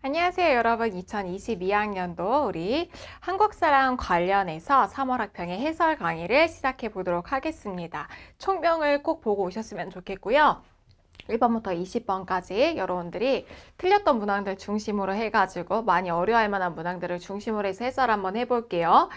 안녕하세요 여러분 2022학년도 우리 한국사랑 관련해서 3월 학평의 해설 강의를 시작해 보도록 하겠습니다 총명을 꼭 보고 오셨으면 좋겠고요 1번부터 20번까지 여러분들이 틀렸던 문항들 중심으로 해가지고 많이 어려워할 만한 문항들을 중심으로 해서 해설 한번 해볼게요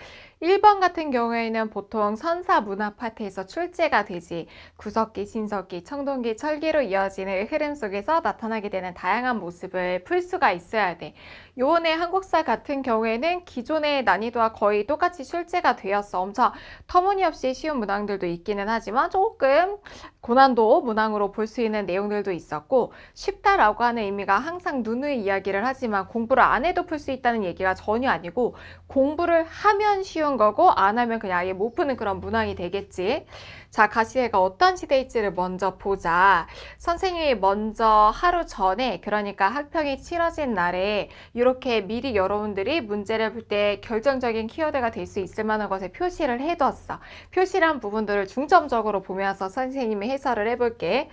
1번 같은 경우에는 보통 선사 문화파트에서 출제가 되지 구석기, 신석기, 청동기, 철기로 이어지는 흐름 속에서 나타나게 되는 다양한 모습을 풀 수가 있어야 돼. 요원의 한국사 같은 경우에는 기존의 난이도와 거의 똑같이 출제가 되었어. 엄청 터무니없이 쉬운 문항들도 있기는 하지만 조금 고난도 문항으로 볼 수 있는 내용들도 있었고 쉽다라고 하는 의미가 항상 누누이 이야기를 하지만 공부를 안 해도 풀 수 있다는 얘기가 전혀 아니고 공부를 하면 쉬운 푸는 거고 안 하면 그냥 아예 못 푸는 그런 문항이 되겠지. 자, 가시해가 어떤 시대일지를 먼저 보자. 선생님이 먼저 하루 전에 그러니까 학평이 치러진 날에 이렇게 미리 여러분들이 문제를 볼 때 결정적인 키워드가 될 수 있을 만한 것에 표시를 해뒀어. 표시란 부분들을 중점적으로 보면서 선생님이 해설을 해볼게.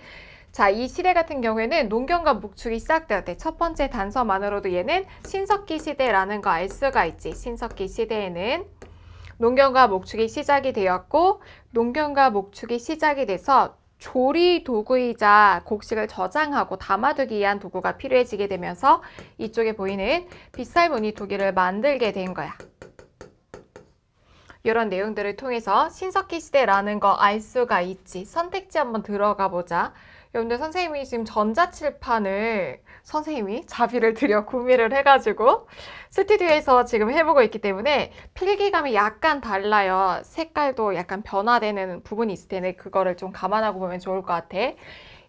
자, 이 시대 같은 경우에는 농경과 목축이 시작되었대. 첫 번째 단서만으로도 얘는 신석기 시대라는 거 알 수가 있지. 신석기 시대에는 농경과 목축이 시작이 되었고 농경과 목축이 시작이 돼서 조리 도구이자 곡식을 저장하고 담아두기 위한 도구가 필요해지게 되면서 이쪽에 보이는 빗살무늬 도기를 만들게 된 거야. 이런 내용들을 통해서 신석기 시대라는 거 알 수가 있지. 선택지 한번 들어가 보자. 그런데 선생님이 지금 전자칠판을 선생님이 자비를 들여 구매를 해가지고 스튜디오에서 지금 해보고 있기 때문에 필기감이 약간 달라요. 색깔도 약간 변화되는 부분이 있을 텐데 그거를 좀 감안하고 보면 좋을 것 같아.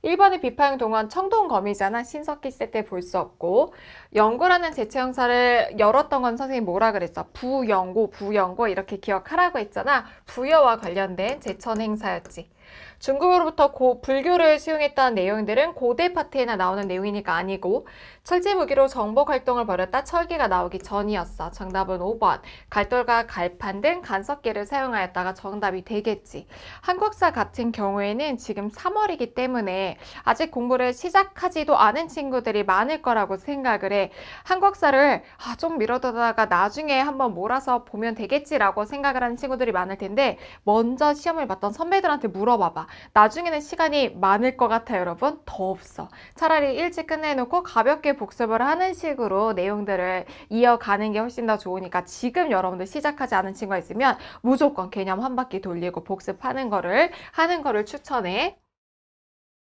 1번의 비파형 동안 청동검이잖아. 신석기 세때 볼 수 없고 연구라는 제체 형사를 열었던 건 선생님 뭐라 그랬어? 부연고, 부연고 이렇게 기억하라고 했잖아. 부여와 관련된 제천 행사였지. 중국으로부터 고, 불교를 수용했던 내용들은 고대 파트에나 나오는 내용이니까 아니고 철제 무기로 정복 활동을 벌였다 철기가 나오기 전이었어. 정답은 5번. 갈돌과 갈판 등간섭계를 사용하였다가 정답이 되겠지. 한국사 같은 경우에는 지금 3월이기 때문에 아직 공부를 시작하지도 않은 친구들이 많을 거라고 생각을 해. 한국사를 아, 좀 미뤄두다가 나중에 한번 몰아서 보면 되겠지라고 생각을 하는 친구들이 많을 텐데 먼저 시험을 봤던 선배들한테 물어봐 봐봐. 나중에는 시간이 많을 것 같아 요 여러분. 더 없어. 차라리 일찍 끝내놓고 가볍게 복습을 하는 식으로 내용들을 이어가는 게 훨씬 더 좋으니까 지금 여러분들 시작하지 않은 친구가 있으면 무조건 개념 한 바퀴 돌리고 복습하는 거를 하는 거를 추천해.